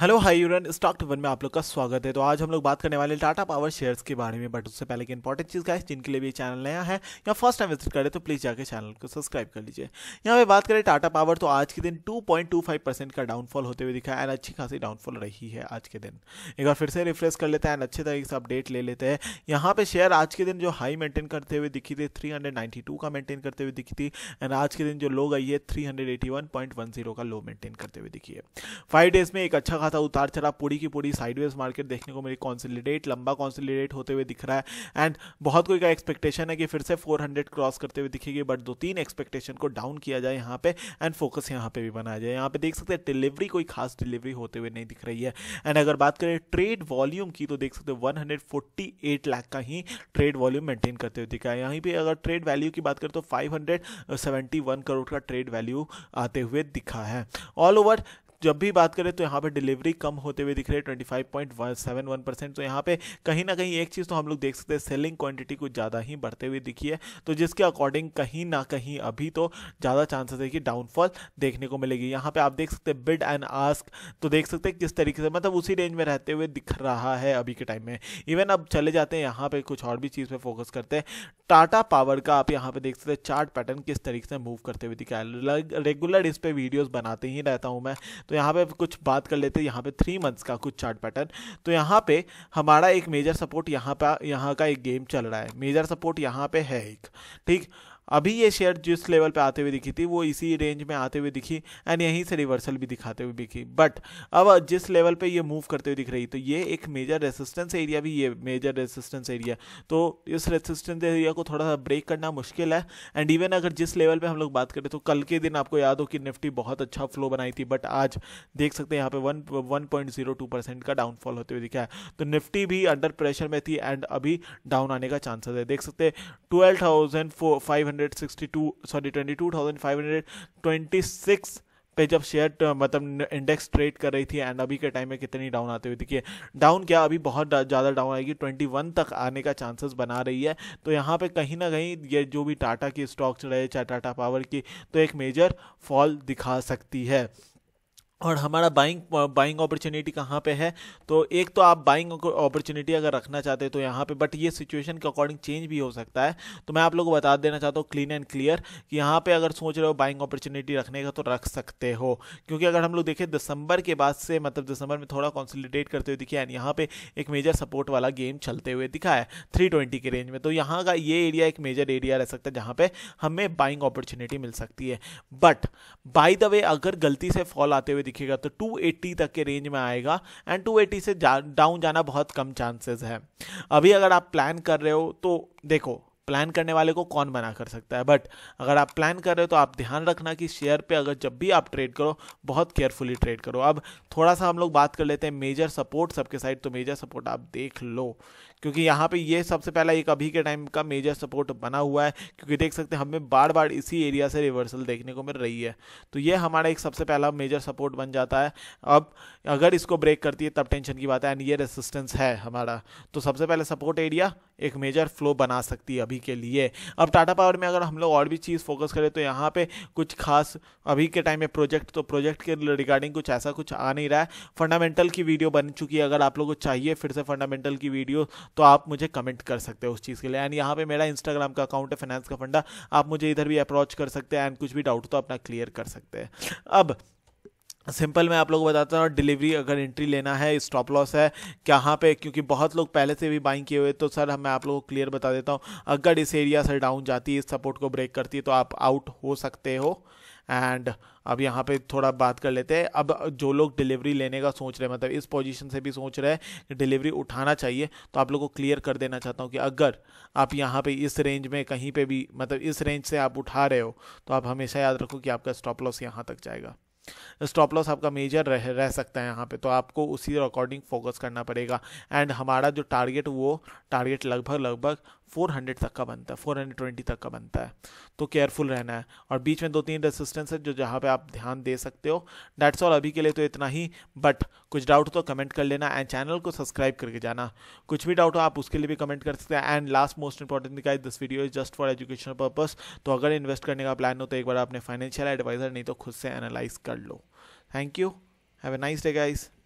hello hi यूरन stock टिवन में आप लोग का स्वागत है तो आज हम लोग बात करने वाले टाटा पावर शेयर्स के बारे में बट उससे पहले की इंपॉर्टेंट चीज़ का है जिनके लिए भी चैनल नया है या फर्स्ट टाइम विजिट करें तो प्लीज़ जाकर चैनल को सब्सक्राइब कर लीजिए यहाँ पे बात करें टाटा पावर तो आज के दिन टू परसेंट का डाउनफॉल होते हुए दिखा है एंड अच्छी खासी डाउनफॉल रही है आज के दिन एक बार फिर से रिफ्रेश कर लेते हैं एंड अच्छे तरीके से अपडेट ले लेते हैं यहाँ पर शेयर आज के दिन जो हाई मेंटेन करते हुए दिखी थी थ्री का मेंटेन करते हुए दिखी थी एंड आज के दिन जो लो गई है थ्री का लो मेंटेन करते हुए दिखी है फाइव डेज में एक अच्छा था उतार चढ़ाव पूरी की पूरी साइडवेज मार्केट देखने को मिली कॉन्सिलिडेट लंबा कॉन्सिलिडेट होते हुए दिख रहा है एंड बहुत कोई का एक्सपेक्टेशन है कि फिर से 400 क्रॉस करते हुए दिखेगी बट दो तीन एक्सपेक्टेशन को डाउन किया जाए यहाँ पे एंड फोकस यहाँ पे भी बनाया जाए यहाँ पे देख सकते हैं डिलीवरी कोई खास डिलीवरी होते हुए नहीं दिख रही है एंड अगर बात करें ट्रेड वॉल्यूम की तो देख सकते वन हंड्रेड लाख का ही ट्रेड वॉल्यूम मेंटेन करते हुए दिखा है यहीं पे अगर ट्रेड वैल्यू की बात करें तो 571 करोड़ का ट्रेड वैल्यू आते हुए दिखा है ऑल ओवर जब भी बात करें तो यहाँ पे डिलीवरी कम होते हुए दिख रहे twenty five point seven one percent तो यहाँ पे कहीं ना कहीं एक चीज़ तो हम लोग देख सकते हैं सेलिंग क्वांटिटी कुछ ज़्यादा ही बढ़ते हुए दिखी है तो जिसके अकॉर्डिंग कहीं ना कहीं अभी तो ज़्यादा चांसेस है कि डाउनफॉल देखने को मिलेगी यहाँ पे आप देख सकते हैं बिड एंड आस्क तो देख सकते हैं किस तरीके से मतलब उसी रेंज में रहते हुए दिख रहा है अभी के टाइम में इवन अब चले जाते हैं यहाँ पे कुछ और भी चीज़ पे फोकस करते हैं टाटा पावर का आप यहाँ पे देख सकते हैं चार्ट पैटर्न किस तरीके से मूव करते हुए दिखाया रेगुलर इस पर वीडियोज़ बनाते ही रहता हूँ मैं तो यहाँ पे कुछ बात कर लेते हैं यहाँ पे थ्री मंथ्स का कुछ चार्ट पैटर्न तो यहाँ पे हमारा एक मेजर सपोर्ट यहाँ पर यहाँ का एक गेम चल रहा है मेजर सपोर्ट यहाँ पे है एक ठीक अभी ये शेयर जिस लेवल पे आते हुए दिखी थी वो इसी रेंज में आते हुए दिखी एंड यहीं से रिवर्सल भी दिखाते हुए दिखी बट अब जिस लेवल पे ये मूव करते हुए दिख रही तो ये एक मेजर रेसिस्टेंस एरिया भी ये मेजर रेसिस्टेंस एरिया तो इस रेसिस्टेंस एरिया को थोड़ा सा ब्रेक करना मुश्किल है एंड इवन अगर जिस लेवल पर हम लोग बात करें तो कल के दिन आपको याद हो कि निफ्टी बहुत अच्छा फ्लो बनाई थी बट आज देख सकते हैं यहाँ पे one one point zero two percent का डाउनफॉल होते हुए दिखा है तो निफ्टी भी अंडर प्रेशर में थी एंड अभी डाउन आने का चांसेस है देख सकते हैं ट्वेल्व थाउजेंड फाइव हंड्रेड 22,526 पे जब शेयर मतलब इंडेक्स ट्रेड कर रही थी एंड अभी के टाइम में कितनी डाउन आते हुए देखिए डाउन क्या अभी बहुत ज़्यादा डाउन आएगी 21 तक आने का चांसेस बना रही है तो यहाँ पे कहीं ना कहीं ये जो भी टाटा की स्टॉक रहे चाहे टाटा पावर की तो एक मेजर फॉल दिखा सकती है और हमारा बाइंग बाइंग अपॉर्चुनिटी कहाँ पे है तो एक तो आप बाइंग अपॉर्चुनिटी अगर रखना चाहते हैं तो यहाँ पे बट ये सिचुएशन के अकॉर्डिंग चेंज भी हो सकता है तो मैं आप लोगों को बता देना चाहता हूँ क्लीन एंड क्लियर कि यहाँ पे अगर सोच रहे हो बाइंग अपॉर्चुनिटी रखने का तो रख सकते हो क्योंकि अगर हम लोग देखें दिसंबर के बाद से मतलब दिसंबर में थोड़ा कॉन्सलीडेट करते हुए दिखे एंड यहाँ पर एक मेजर सपोर्ट वाला गेम चलते हुए दिखा है थ्री ट्वेंटी के रेंज में तो यहाँ का ये एरिया एक मेजर एरिया रह सकता है जहाँ पर हमें बाइंग अपॉर्चुनिटी मिल सकती है बट बाई द वे अगर गलती से फॉल आते हुए दिखेगा तो 280 तक के रेंज में आएगा एंड 280 से जा, डाउन जाना बहुत कम चांसेस है अभी अगर आप प्लान कर रहे हो तो देखो प्लान करने वाले को कौन बना कर सकता है बट अगर आप प्लान कर रहे हो तो आप ध्यान रखना कि शेयर पे अगर जब भी आप ट्रेड करो बहुत केयरफुली ट्रेड करो अब थोड़ा सा हम लोग बात कर लेते हैं मेजर सपोर्ट सबके साइड तो मेजर सपोर्ट आप देख लो क्योंकि यहाँ पे ये सबसे पहला एक अभी के टाइम का मेजर सपोर्ट बना हुआ है क्योंकि देख सकते हैं हमें बार बार इसी एरिया से रिवर्सल देखने को मिल रही है तो ये हमारा एक सबसे पहला मेजर सपोर्ट बन जाता है अब अगर इसको ब्रेक करती है तब टेंशन की बात है एंड ये रेसिस्टेंस है हमारा तो सबसे पहले सपोर्ट एरिया एक मेजर फ्लो बना सकती है अभी के लिए अब टाटा पावर में अगर हम लोग और भी चीज़ फोकस करें तो यहाँ पे कुछ खास अभी के टाइम में प्रोजेक्ट तो प्रोजेक्ट के रिगार्डिंग कुछ ऐसा कुछ आ नहीं रहा है फंडामेंटल की वीडियो बन चुकी है अगर आप लोगों को चाहिए फिर से फंडामेंटल की वीडियो तो आप मुझे कमेंट कर सकते हैं उस चीज़ के लिए एंड यहाँ पर मेरा इंस्टाग्राम का अकाउंट है फाइनेंस का फंडा आप मुझे इधर भी अप्रोच कर सकते हैं एंड कुछ भी डाउट तो अपना क्लियर कर सकते हैं अब सिंपल मैं आप लोगों को बताता हूँ डिलीवरी अगर एंट्री लेना है स्टॉप लॉस है कहाँ पे क्योंकि बहुत लोग पहले से भी बाइंग किए हुए तो सर मैं आप लोगों को क्लियर बता देता हूँ अगर इस एरिया से डाउन जाती है इस सपोर्ट को ब्रेक करती है तो आप आउट हो सकते हो एंड अब यहाँ पे थोड़ा बात कर लेते हैं अब जो लोग डिलीवरी लेने का सोच रहे हैं मतलब इस पोजीशन से भी सोच रहे हैं कि डिलीवरी उठाना चाहिए तो आप लोगों को क्लियर कर देना चाहता हूँ कि अगर आप यहाँ पे इस रेंज में कहीं पे भी मतलब इस रेंज से आप उठा रहे हो तो आप हमेशा याद रखो कि आपका स्टॉप लॉस यहाँ तक जाएगा स्टॉप लॉस आपका मेजर रह, रह सकता है यहाँ पे तो आपको उसी अकॉर्डिंग फोकस करना पड़ेगा एंड हमारा जो टारगेट वो टारगेट लगभग लगभग 400 तक का बनता है 420 तक का बनता है तो केयरफुल रहना है और बीच में दो तीन रेसिस्टेंस है जो जहाँ पे आप ध्यान दे सकते हो डैट्स ऑल अभी के लिए तो इतना ही बट कुछ डाउट तो कमेंट कर लेना एंड चैनल को सब्सक्राइब करके जाना कुछ भी डाउट हो आप उसके लिए भी कमेंट कर सकते हैं and last most important guys this video is just for education purpose तो अगर इन्वेस्ट करने का प्लान हो तो एक बार आपने फाइनेंशियल एडवाइजर नहीं तो खुद से एनालाइज कर लो thank you have a nice day guys